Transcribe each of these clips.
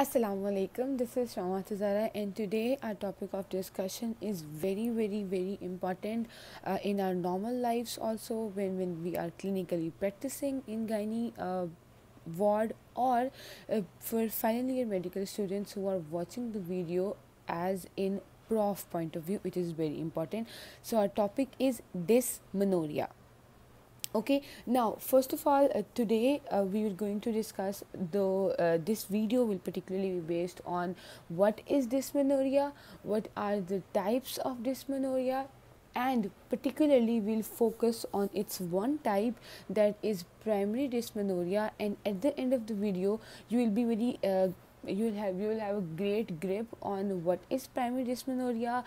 Assalamualaikum. This is Shama Tazara, and today our topic of discussion is very, very, very important uh, in our normal lives. Also, when when we are clinically practicing in gynae. Uh, ward or uh, for final year medical students who are watching the video as in prof point of view it is very important so our topic is dysmenorrhea okay now first of all uh, today uh, we are going to discuss the uh, this video will particularly be based on what is dysmenorrhea what are the types of dysmenorrhea and particularly we'll focus on its one type that is primary dysmenorrhea and at the end of the video you will be very uh, you'll have you will have a great grip on what is primary dysmenorrhea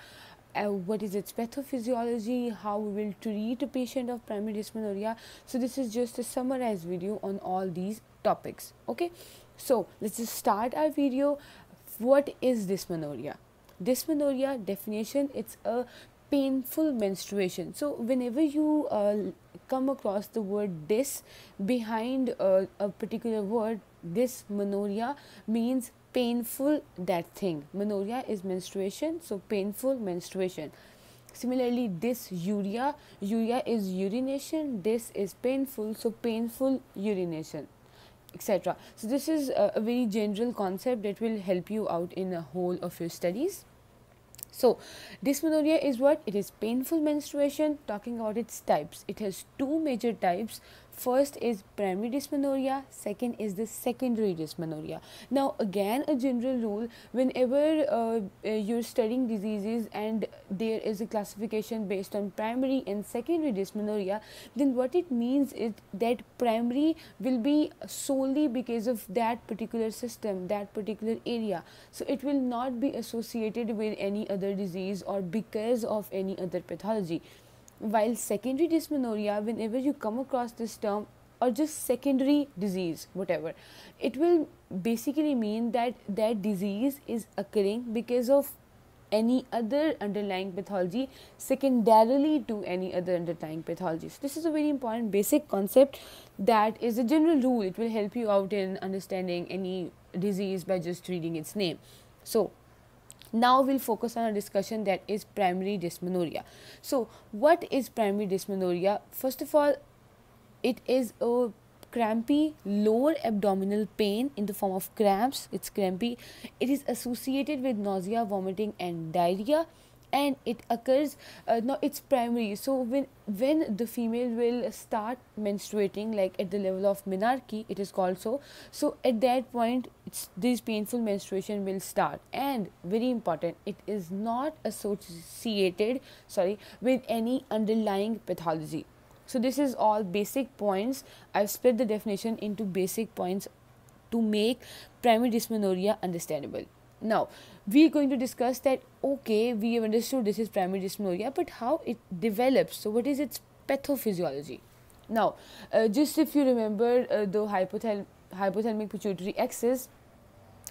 uh, what is its pathophysiology, how we will treat a patient of primary dysmenorrhea. So this is just a summarized video on all these topics. Okay, so let's just start our video. What is dysmenorrhea? Dysmenorrhea definition, it's a painful menstruation. So whenever you uh, come across the word dys behind uh, a particular word, dysmenorrhea means painful that thing. Menorrhea is menstruation, so painful menstruation. Similarly, dysuria, urea is urination, this is painful, so painful urination etc. So, this is a, a, very general concept that will help you out in a whole of your studies. So, dysmenorrhea is what? It is painful menstruation. Talking about its types, it has two major types First is primary dysmenorrhea, second is the secondary dysmenorrhea. Now, again, a general rule whenever uh, uh, you're studying diseases and there is a classification based on primary and secondary dysmenorrhea, then what it means is that primary will be solely because of that particular system, that particular area. So, it will not be associated with any other disease or because of any other pathology. While secondary dysmenorrhea, whenever you come across this term, or just secondary disease, whatever, it will basically mean that that disease is occurring because of any other underlying pathology secondarily to any other underlying pathology. So, this is a very important basic concept that is a general rule. It will help you out in understanding any disease by just reading its name. So, now we'll focus on a discussion that is primary dysmenorrhea. So what is primary dysmenorrhea? First of all, it is a crampy lower abdominal pain in the form of cramps. It's crampy. It is associated with nausea, vomiting and diarrhea and it occurs uh, now it's primary so when when the female will start menstruating like at the level of menarche it is called so so at that point it's this painful menstruation will start and very important it is not associated sorry with any underlying pathology so this is all basic points i've split the definition into basic points to make primary dysmenorrhea understandable now we're going to discuss that okay we have understood this is primary dysmenorrhea but how it develops so what is its pathophysiology now uh, just if you remember uh, the hypothal hypothalamic pituitary axis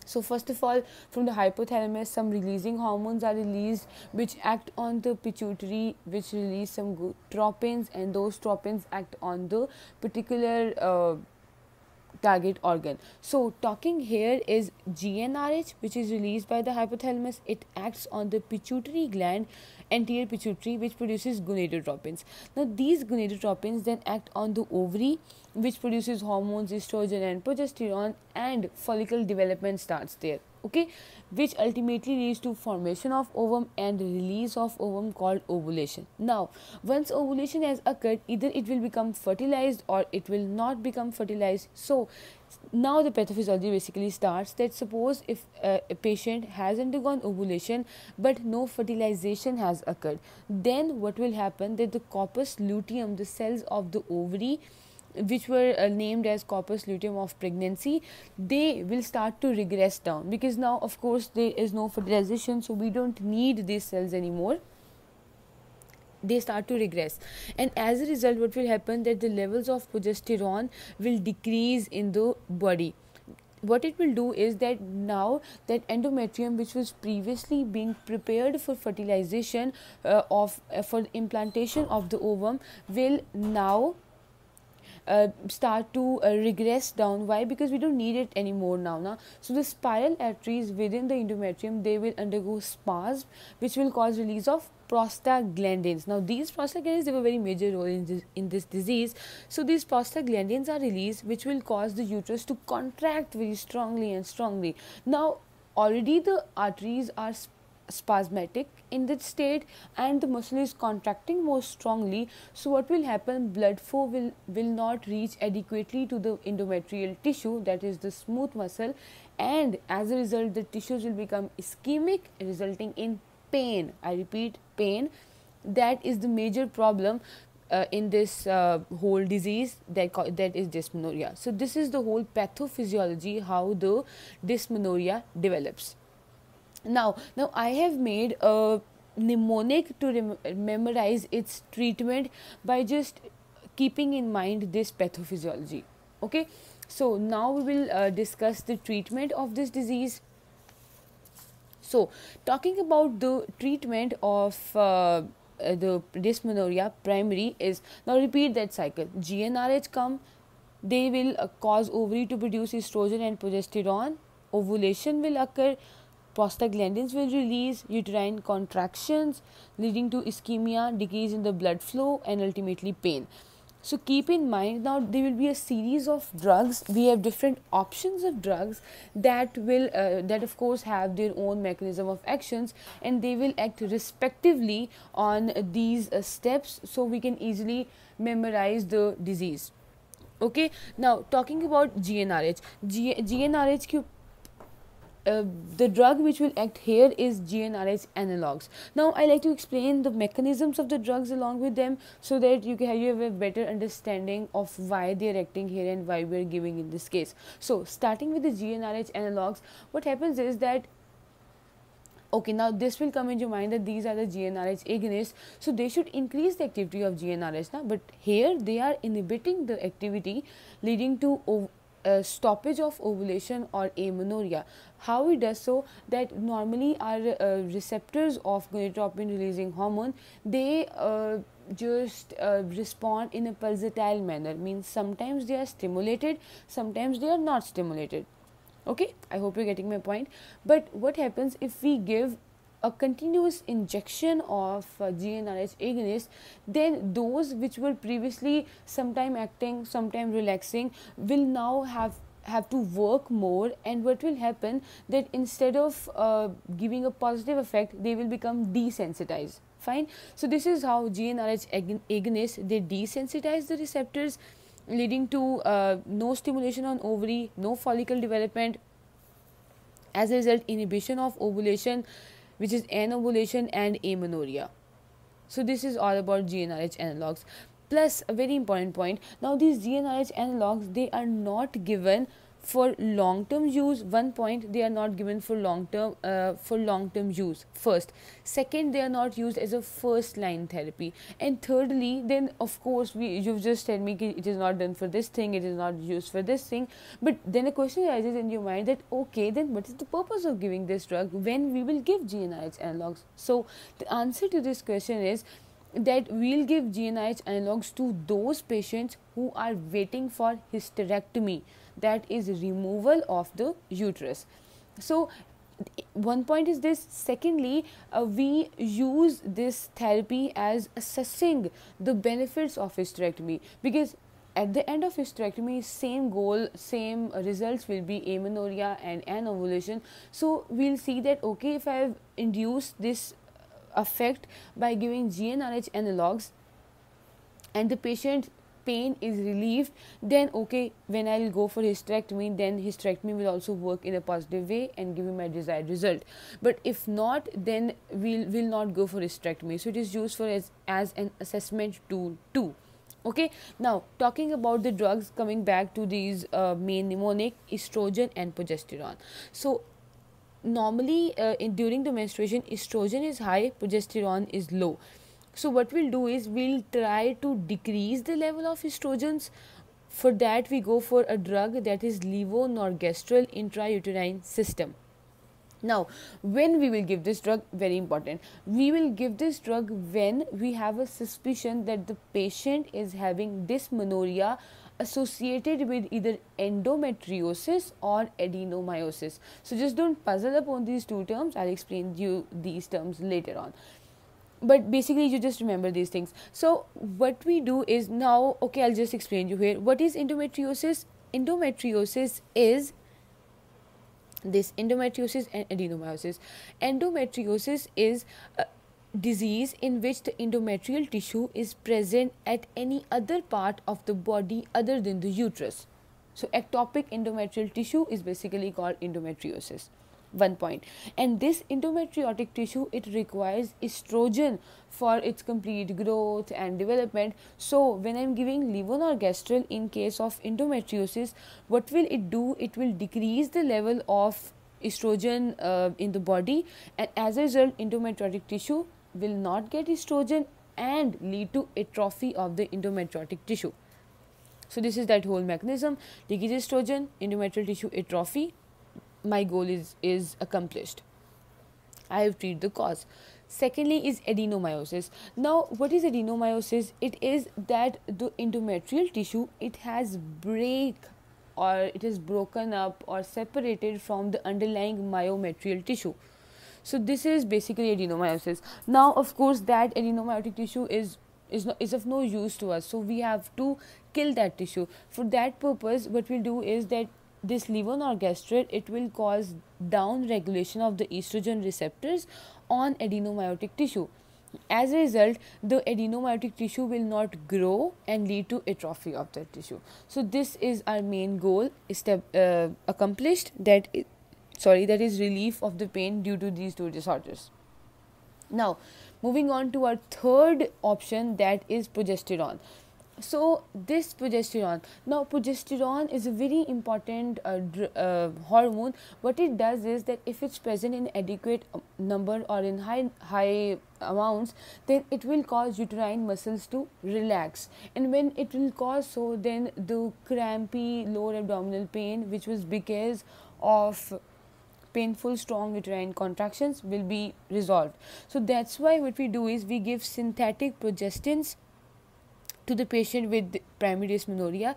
so first of all from the hypothalamus some releasing hormones are released which act on the pituitary which release some tropins and those tropins act on the particular uh, target organ. So, talking here is GnRH, which is released by the hypothalamus. It acts on the pituitary gland, anterior pituitary, which produces gonadotropins. Now, these gonadotropins then act on the ovary, which produces hormones, estrogen, and progesterone, and follicle development starts there okay which ultimately leads to formation of ovum and release of ovum called ovulation now once ovulation has occurred either it will become fertilized or it will not become fertilized so now the pathophysiology basically starts that suppose if uh, a patient has undergone ovulation but no fertilization has occurred then what will happen that the corpus luteum the cells of the ovary which were uh, named as corpus luteum of pregnancy they will start to regress down because now of course there is no fertilization so we don't need these cells anymore they start to regress and as a result what will happen that the levels of progesterone will decrease in the body what it will do is that now that endometrium which was previously being prepared for fertilization uh, of uh, for implantation of the ovum will now uh, start to uh, regress down why because we don't need it anymore now na? so the spiral arteries within the endometrium they will undergo spasm which will cause release of prostaglandins now these prostaglandins they have a very major role in this, in this disease so these prostaglandins are released which will cause the uterus to contract very strongly and strongly now already the arteries are spasmatic in this state and the muscle is contracting more strongly so what will happen blood flow will will not reach adequately to the endometrial tissue that is the smooth muscle and as a result the tissues will become ischemic resulting in pain i repeat pain that is the major problem uh, in this uh, whole disease that that is dysmenorrhea so this is the whole pathophysiology how the dysmenorrhea develops now now i have made a mnemonic to rem- memorize its treatment by just keeping in mind this pathophysiology okay so now we will uh, discuss the treatment of this disease so talking about the treatment of uh, the dysmenorrhea primary is now repeat that cycle gnrh come they will uh, cause ovary to produce estrogen and progesterone ovulation will occur Prostaglandins will release uterine contractions, leading to ischemia, decrease in the blood flow, and ultimately pain. So keep in mind now there will be a series of drugs. We have different options of drugs that will uh, that of course have their own mechanism of actions and they will act respectively on these uh, steps so we can easily memorize the disease. Okay, now talking about GnRH, G- GnRH uh, the drug which will act here is GnRH analogs. Now, I like to explain the mechanisms of the drugs along with them so that you can have, you have a better understanding of why they are acting here and why we are giving in this case. So, starting with the GnRH analogs, what happens is that okay now this will come in your mind that these are the GnRH agonists so they should increase the activity of GnRH now but here they are inhibiting the activity leading to uh, stoppage of ovulation or amenorrhea. How it does so that normally our uh, receptors of gonadotropin releasing hormone they uh, just uh, respond in a pulsatile manner means sometimes they are stimulated sometimes they are not stimulated okay i hope you're getting my point but what happens if we give a continuous injection of uh, GnRH agonist, then those which were previously sometime acting, sometime relaxing, will now have have to work more and what will happen that instead of uh, giving a positive effect they will become desensitized fine so this is how gnrh agonists they desensitize the receptors leading to uh, no stimulation on ovary no follicle development as a result inhibition of ovulation which is anovulation and amenorrhea. So this is all about GnRH analogs. Plus a very important point. Now these GnRH analogs they are not given for long term use one point they are not given for long term uh, for long term use first second they are not used as a first line therapy and thirdly then of course we you've just said me it is not done for this thing it is not used for this thing but then a question arises in your mind that okay then what is the purpose of giving this drug when we will give GNRH analogs so the answer to this question is that we'll give GNRH analogs to those patients who are waiting for hysterectomy that is removal of the uterus. So, one point is this secondly uh, we use this therapy as assessing the benefits of hysterectomy because at the end of hysterectomy same goal same results will be amenorrhea and anovulation so we'll see that okay if i have induced this effect by giving gnrh analogs and the patient pain is relieved then okay when i'll go for hysterectomy then hysterectomy will also work in a positive way and give me my desired result but if not then we'll will not go for hysterectomy so it is used for as, as an assessment tool too okay now talking about the drugs coming back to these uh, main mnemonic estrogen and progesterone so normally uh, in, during the menstruation estrogen is high progesterone is low so what we'll do is we'll try to decrease the level of estrogens. For that we go for a drug that is levonorgestrel intrauterine system. Now, when we will give this drug, very important. We will give this drug when we have a suspicion that the patient is having dysmenorrhea associated with either endometriosis or adenomyosis. So, just don't puzzle upon these two terms. I'll explain you these terms later on but basically you just remember these things so what we do is now okay i'll just explain you here what is endometriosis endometriosis is this endometriosis and adenomyosis endometriosis is a disease in which the endometrial tissue is present at any other part of the body other than the uterus. So, ectopic endometrial tissue is basically called endometriosis one point and this endometriotic tissue it requires estrogen for its complete growth and development so when i'm giving levonorgestrel in case of endometriosis what will it do it will decrease the level of estrogen uh, in the body and as a result endometriotic tissue will not get estrogen and lead to atrophy of the endometriotic tissue so this is that whole mechanism decrease estrogen endometrial tissue atrophy my goal is, is accomplished. I have treated the cause. Secondly is adenomyosis. Now, what is adenomyosis? It is that the endometrial tissue it has break or it is broken up or separated from the underlying myometrial tissue. So this is basically adenomyosis. Now, of course, that adenomyotic tissue is is is of no use to us. So we have to kill that tissue. For that purpose, what we'll do is that this levonorgestrel it will cause down regulation of the estrogen receptors on adenomyotic tissue as a result the adenomyotic tissue will not grow and lead to atrophy of that tissue so this is our main goal step uh, accomplished that it, sorry that is relief of the pain due to these two disorders now moving on to our third option that is progesterone so this progesterone now progesterone is a very important uh, uh, hormone what it does is that if it's present in adequate um, number or in high high amounts then it will cause uterine muscles to relax and when it will cause so then the crampy lower abdominal pain which was because of painful strong uterine contractions will be resolved so that's why what we do is we give synthetic progestins to the patient with primary dysmenorrhea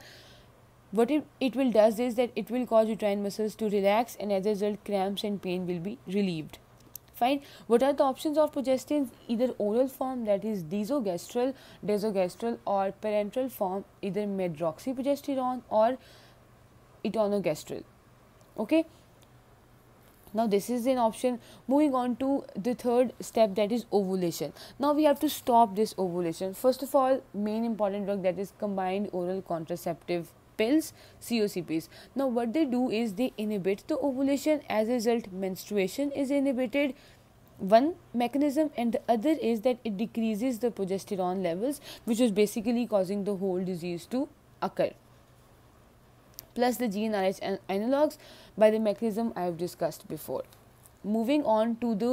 what it, it will does is that it will cause uterine muscles to relax and as a result cramps and pain will be relieved fine what are the options of progestins either oral form that is desogestrel, desogastral or parenteral form either medroxyprogesterone or etonogestrel. okay now this is an option moving on to the third step that is ovulation now we have to stop this ovulation first of all main important drug that is combined oral contraceptive pills COCPs. Now what they do is they inhibit the ovulation as a result menstruation is inhibited one mechanism and the other is that it decreases the progesterone levels which is basically causing the whole disease to occur plus the GnRH an analogs by the mechanism I have discussed before. Moving on to the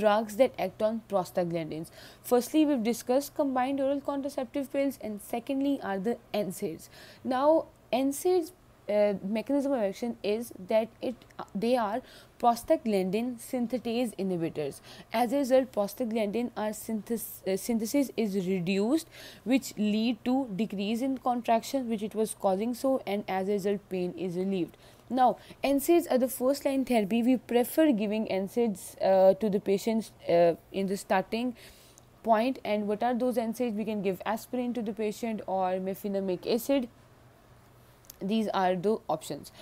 drugs that act on prostaglandins. Firstly, we've discussed combined oral contraceptive pills and secondly are the NSAIDs. Now, NSAIDs uh, mechanism of action is that it they are prostaglandin synthetase inhibitors. As a result, prostaglandin are uh, synthes- uh, synthesis is reduced, which lead to decrease in contraction, which it was causing so, and as a result, pain is relieved. Now, NSAIDs are the first line therapy. We prefer giving NSAIDs uh, to the patients uh, in the starting point. And what are those NSAIDs? We can give aspirin to the patient or mefenamic acid these are the options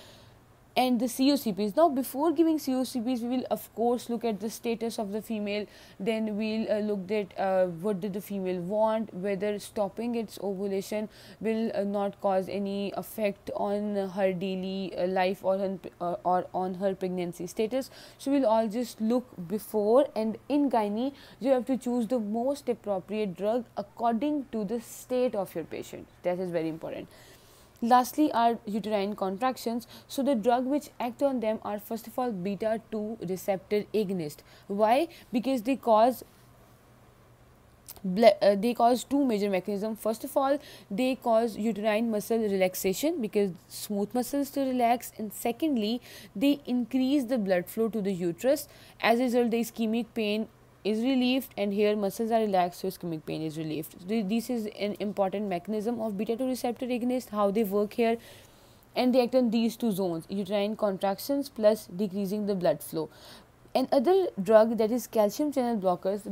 and the COCPs. Now, before giving COCPs, we will of course look at the status of the female. Then we'll uh, look at uh, what did the female want, whether stopping its ovulation will uh, not cause any effect on her daily uh, life or on, uh, or on her pregnancy status. So we'll all just look before and in gynae, you have to choose the most appropriate drug according to the state of your patient. That is very important. Lastly are uterine contractions. So the drug which act on them are first of all beta 2 receptor agonist. Why? Because they cause uh, they cause two major mechanisms. First of all, they cause uterine muscle relaxation because smooth muscles to relax, and secondly, they increase the blood flow to the uterus. As a result, the ischemic pain is relieved and here muscles are relaxed so ischemic pain is relieved. This is an important mechanism of beta 2 receptor agonist how they work here and they act on these two zones uterine contractions plus decreasing the blood flow. And other drug that is calcium channel blockers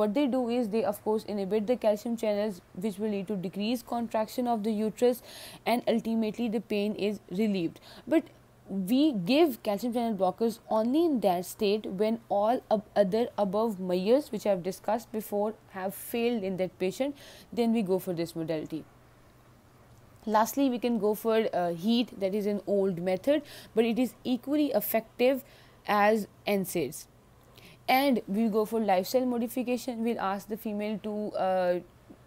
what they do is they of course inhibit the calcium channels which will lead to decreased contraction of the uterus and ultimately the pain is relieved but we give calcium channel blockers only in that state when all ab- other above measures which I have discussed before have failed in that patient, then we go for this modality. Lastly, we can go for uh, heat, that is an old method, but it is equally effective as NSAIDs. And we go for lifestyle modification, we'll ask the female to uh,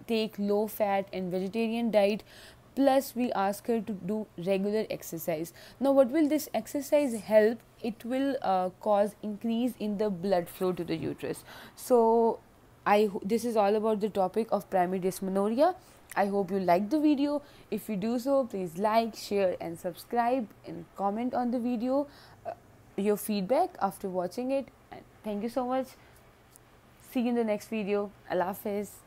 take low fat and vegetarian diet plus we ask her to do regular exercise now what will this exercise help it will uh, cause increase in the blood flow to the uterus so i this is all about the topic of primary dysmenorrhea i hope you liked the video if you do so please like share and subscribe and comment on the video uh, your feedback after watching it and thank you so much see you in the next video allah hafiz